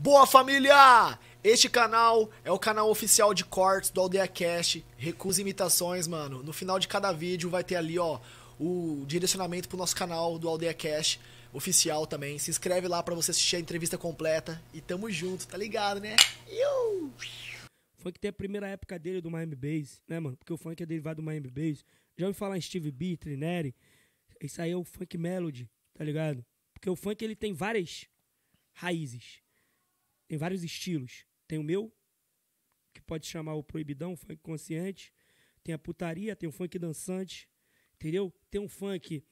Boa família! Este canal é o canal oficial de cortes do Aldeia Cast. Recusa imitações, mano. No final de cada vídeo vai ter ali, ó, o direcionamento pro nosso canal do Aldeia Cast oficial também. Se inscreve lá para você assistir a entrevista completa e tamo junto, tá ligado, né? Iu! Funk tem a primeira época dele do Miami Base, né, mano? Porque o funk é derivado do Miami Base. Já ouvi falar em Steve B, Trineri. Isso aí é o funk melody, tá ligado? Porque o funk ele tem várias raízes tem vários estilos. Tem o meu, que pode chamar o proibidão, o funk consciente. Tem a putaria, tem o funk dançante, entendeu? Tem um funk.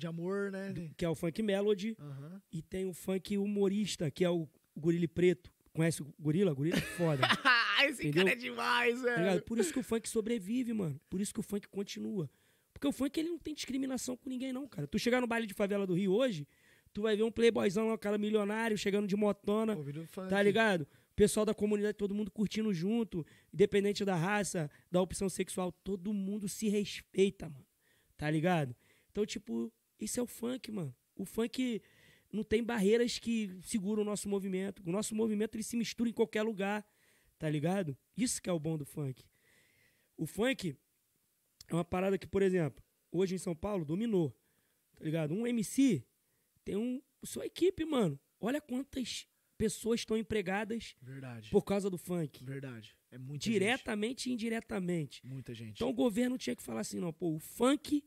De amor, né? Que é o funk melody. Uhum. E tem o funk humorista, que é o gorila preto. Conhece o gorila? Gorila é foda. Ah, esse entendeu? cara é demais, tá velho. Por isso que o funk sobrevive, mano. Por isso que o funk continua. Porque o funk ele não tem discriminação com ninguém, não, cara. Tu chegar no baile de favela do Rio hoje, Tu vai ver um playboyzão lá, um cara milionário, chegando de motona. Tá ligado? Pessoal da comunidade, todo mundo curtindo junto, independente da raça, da opção sexual, todo mundo se respeita, mano. Tá ligado? Então, tipo, isso é o funk, mano. O funk não tem barreiras que seguram o nosso movimento. O nosso movimento ele se mistura em qualquer lugar, tá ligado? Isso que é o bom do funk. O funk é uma parada que, por exemplo, hoje em São Paulo dominou, tá ligado? Um MC tem um. Sua equipe, mano. Olha quantas pessoas estão empregadas Verdade. por causa do funk. Verdade. É muito Diretamente gente. e indiretamente. Muita gente. Então o governo tinha que falar assim, não, pô, o funk,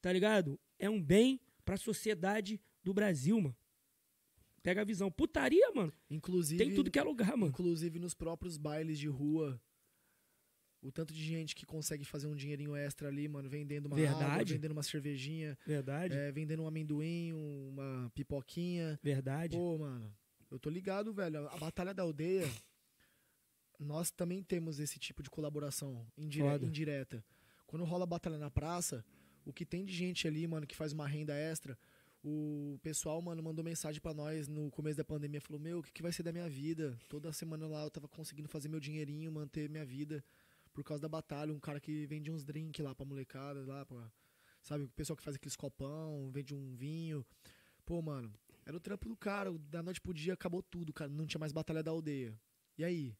tá ligado? É um bem pra sociedade do Brasil, mano. Pega a visão. Putaria, mano. Inclusive. Tem tudo que é lugar, mano. Inclusive nos próprios bailes de rua o tanto de gente que consegue fazer um dinheirinho extra ali, mano, vendendo uma Verdade. Água, vendendo uma cervejinha. Verdade. É, vendendo um amendoim, uma pipoquinha. Verdade. Pô, mano, eu tô ligado, velho. A Batalha da Aldeia, nós também temos esse tipo de colaboração indire Foda. indireta. Quando rola a batalha na praça, o que tem de gente ali, mano, que faz uma renda extra, o pessoal, mano, mandou mensagem para nós no começo da pandemia, falou: "Meu, o que, que vai ser da minha vida? Toda semana lá eu tava conseguindo fazer meu dinheirinho, manter minha vida por causa da batalha, um cara que vende uns drinks lá pra molecada, lá pra, sabe, o pessoal que faz aqueles copão, vende um vinho. Pô, mano, era o trampo do cara, da noite pro dia acabou tudo, cara, não tinha mais batalha da aldeia. E aí?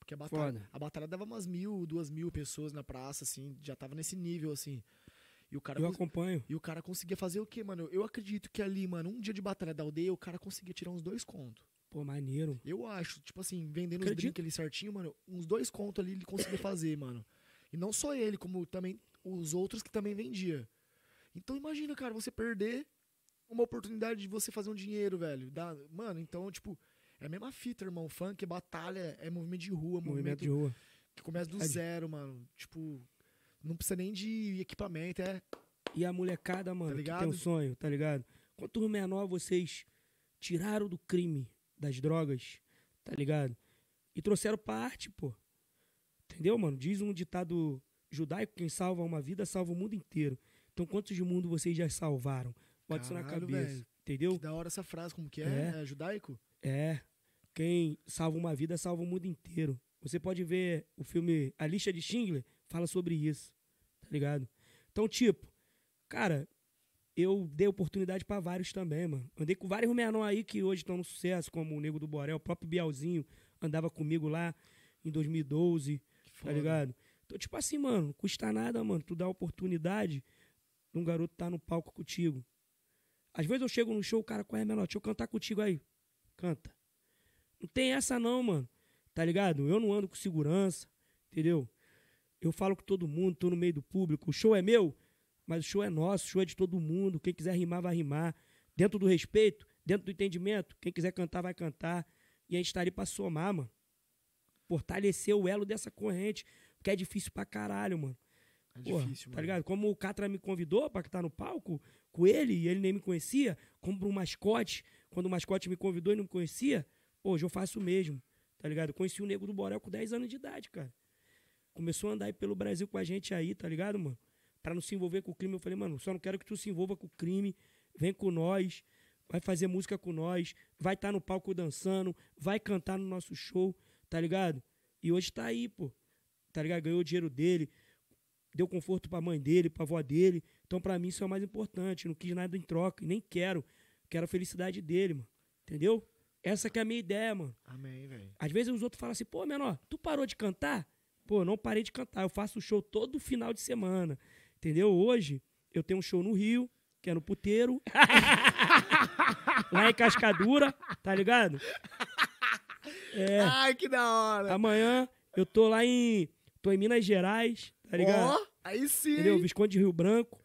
Porque a batalha, Foda. a batalha dava umas mil, duas mil pessoas na praça, assim, já tava nesse nível, assim. E o cara eu acompanho. E o cara conseguia fazer o quê, mano? Eu acredito que ali, mano, um dia de batalha da aldeia, o cara conseguia tirar uns dois contos. Pô, maneiro. Eu acho, tipo assim, vendendo Acredito. os brinquedos ali certinho, mano, uns dois contos ali ele conseguiu fazer, mano. E não só ele, como também os outros que também vendia. Então imagina, cara, você perder uma oportunidade de você fazer um dinheiro, velho. Da, mano, então, tipo, é a mesma fita, irmão. Funk, é batalha, é movimento de rua, movimento, de rua. Que começa do é zero, mano. Tipo, não precisa nem de equipamento, é. E a molecada, tá mano, tá ligado? que tem um sonho, tá ligado? Quanto menor vocês tiraram do crime, das drogas, tá ligado? E trouxeram parte, arte, pô. Entendeu, mano? Diz um ditado judaico: quem salva uma vida salva o mundo inteiro. Então, quantos de mundo vocês já salvaram? Bota isso na cabeça. Véio. Entendeu? Que da hora essa frase, como que é? É, é judaico? É. Quem salva uma vida salva o mundo inteiro. Você pode ver o filme A Lista de Schindler, fala sobre isso, tá ligado? Então, tipo, cara, eu dei oportunidade para vários também, mano. Andei com vários menor aí que hoje estão no sucesso, como o Nego do Borel, o próprio Bialzinho andava comigo lá em 2012, tá ligado? Então, tipo assim, mano, custa nada, mano, tu dá oportunidade de um garoto estar tá no palco contigo. Às vezes eu chego no show, o cara, qual é, menor? Deixa eu cantar contigo aí. Canta. Não tem essa não, mano. Tá ligado? Eu não ando com segurança, entendeu? Eu falo com todo mundo, tô no meio do público. O show é meu? Mas o show é nosso, o show é de todo mundo. Quem quiser rimar, vai rimar. Dentro do respeito, dentro do entendimento, quem quiser cantar, vai cantar. E a gente tá ali pra somar, mano. Fortalecer o elo dessa corrente. Porque é difícil pra caralho, mano. É Porra, difícil, tá mano. Tá ligado? Como o Catra me convidou pra estar tá no palco com ele, e ele nem me conhecia, como um mascote, quando o mascote me convidou e não me conhecia, hoje eu faço o mesmo, tá ligado? conheci o Nego do Borel com 10 anos de idade, cara. Começou a andar aí pelo Brasil com a gente aí, tá ligado, mano? para não se envolver com o crime. Eu falei, mano, só não quero que tu se envolva com o crime, vem com nós, vai fazer música com nós, vai estar tá no palco dançando, vai cantar no nosso show, tá ligado? E hoje tá aí, pô. Tá ligado? Ganhou o dinheiro dele, deu conforto pra mãe dele, pra avó dele. Então, pra mim, isso é o mais importante. Não quis nada em troca, nem quero. Quero a felicidade dele, mano. Entendeu? Essa que é a minha ideia, mano. Amém, velho. Às vezes os outros falam assim, pô, menor, tu parou de cantar? Pô, não parei de cantar. Eu faço show todo final de semana. Entendeu? Hoje, eu tenho um show no Rio, que é no puteiro. lá em Cascadura, tá ligado? É. Ai, que da hora. Amanhã eu tô lá em. tô em Minas Gerais, tá ligado? Ó, oh, aí sim. Entendeu? Visconde de Rio Branco.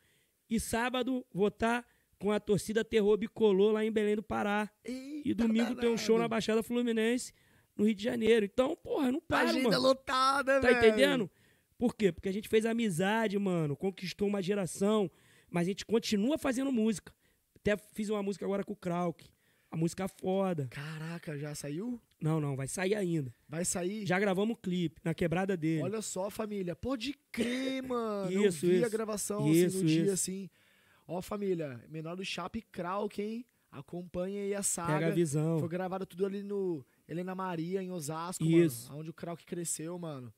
E sábado vou estar tá com a torcida Terror Bicolor lá em Belém do Pará. Eita, e domingo danado. tem um show na Baixada Fluminense, no Rio de Janeiro. Então, porra, não para, Agenda mano. lotada, tá velho. Tá entendendo? Por quê? Porque a gente fez amizade, mano, conquistou uma geração, mas a gente continua fazendo música. Até fiz uma música agora com o Krauk. A música foda. Caraca, já saiu? Não, não, vai sair ainda. Vai sair? Já gravamos o clipe, na quebrada dele. Olha só, família. Pode crer, mano. isso, Eu vi isso. a gravação assim, isso, assim, no isso. dia, assim. Ó, família, menor do e Krauk, hein? Acompanha aí a saga. Pega a visão. Foi gravado tudo ali no Helena Maria, em Osasco, Isso. mano. Onde o Krauk cresceu, mano.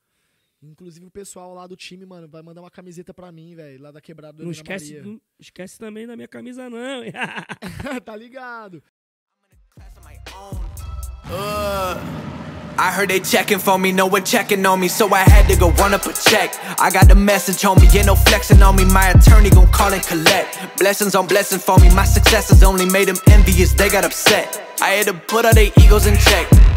Inclusive o pessoal lá do time, mano, vai mandar uma camiseta pra mim, velho, lá da quebrada do Não esquece, Maria. Não esquece também da minha camisa, não. tá ligado. Uh. I heard they checking for me, no one checking on me, so I had to go run up a check. I got the message, homie, ain't no flexing on me. My attorney gon' call and collect. Blessings on blessings for me, my successes only made them envious, they got upset. I had to put all their egos in check.